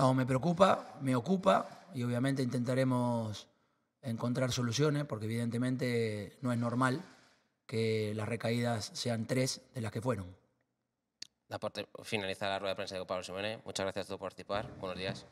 No, me preocupa, me ocupa y obviamente intentaremos encontrar soluciones porque evidentemente no es normal que las recaídas sean tres de las que fueron. La parte, finaliza la rueda de prensa de Pablo Simeone. Muchas gracias a todos por participar. Buenos días.